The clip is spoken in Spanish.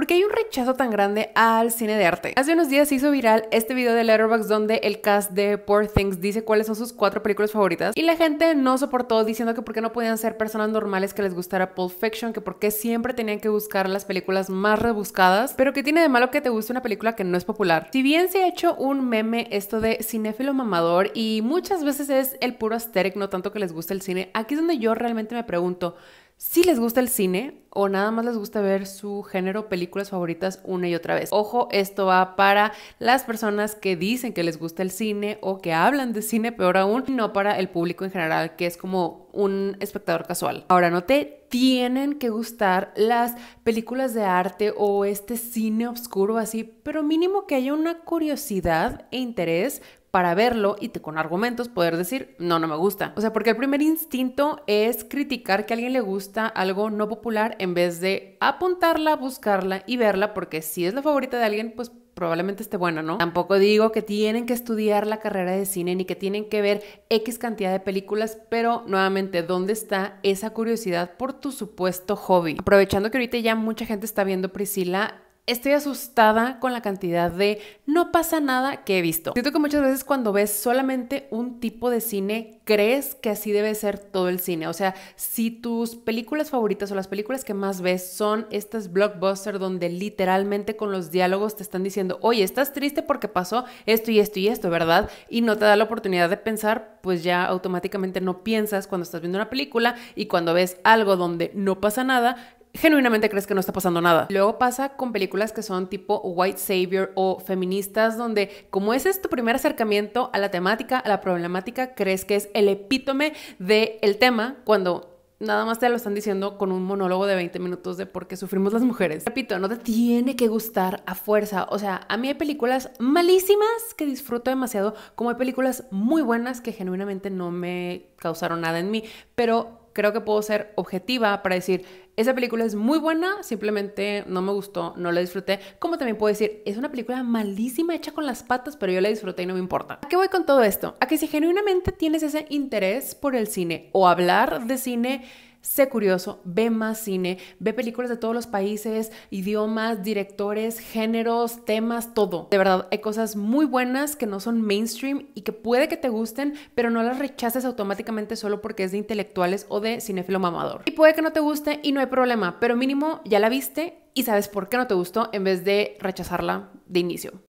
¿Por qué hay un rechazo tan grande al cine de arte. Hace unos días se hizo viral este video de Letterboxd donde el cast de Poor Things dice cuáles son sus cuatro películas favoritas y la gente no soportó diciendo que por qué no podían ser personas normales que les gustara Pulp Fiction, que por qué siempre tenían que buscar las películas más rebuscadas, pero que tiene de malo que te guste una película que no es popular. Si bien se ha hecho un meme esto de cinéfilo mamador y muchas veces es el puro asterisk, no tanto que les guste el cine, aquí es donde yo realmente me pregunto, si les gusta el cine o nada más les gusta ver su género, películas favoritas una y otra vez. Ojo, esto va para las personas que dicen que les gusta el cine o que hablan de cine, peor aún, no para el público en general, que es como un espectador casual. Ahora, no te tienen que gustar las películas de arte o este cine oscuro así, pero mínimo que haya una curiosidad e interés para verlo y te, con argumentos poder decir, no, no me gusta. O sea, porque el primer instinto es criticar que a alguien le gusta algo no popular en vez de apuntarla, buscarla y verla, porque si es la favorita de alguien, pues probablemente esté buena, ¿no? Tampoco digo que tienen que estudiar la carrera de cine ni que tienen que ver X cantidad de películas, pero nuevamente, ¿dónde está esa curiosidad por tu supuesto hobby? Aprovechando que ahorita ya mucha gente está viendo Priscila, estoy asustada con la cantidad de no pasa nada que he visto. Siento que muchas veces cuando ves solamente un tipo de cine, crees que así debe ser todo el cine. O sea, si tus películas favoritas o las películas que más ves son estas blockbusters donde literalmente con los diálogos te están diciendo, oye, estás triste porque pasó esto y esto y esto, ¿verdad? Y no te da la oportunidad de pensar, pues ya automáticamente no piensas cuando estás viendo una película y cuando ves algo donde no pasa nada, genuinamente crees que no está pasando nada. Luego pasa con películas que son tipo White Savior o feministas, donde como ese es tu primer acercamiento a la temática, a la problemática, crees que es el epítome del el tema cuando nada más te lo están diciendo con un monólogo de 20 minutos de por qué sufrimos las mujeres. Repito, no te tiene que gustar a fuerza. O sea, a mí hay películas malísimas que disfruto demasiado, como hay películas muy buenas que genuinamente no me causaron nada en mí, pero creo que puedo ser objetiva para decir, esa película es muy buena, simplemente no me gustó, no la disfruté. Como también puedo decir, es una película malísima hecha con las patas, pero yo la disfruté y no me importa. ¿A qué voy con todo esto? A que si genuinamente tienes ese interés por el cine o hablar de cine sé curioso, ve más cine, ve películas de todos los países, idiomas, directores, géneros, temas, todo. De verdad, hay cosas muy buenas que no son mainstream y que puede que te gusten, pero no las rechaces automáticamente solo porque es de intelectuales o de cinéfilo mamador. Y puede que no te guste y no hay problema, pero mínimo ya la viste y sabes por qué no te gustó en vez de rechazarla de inicio.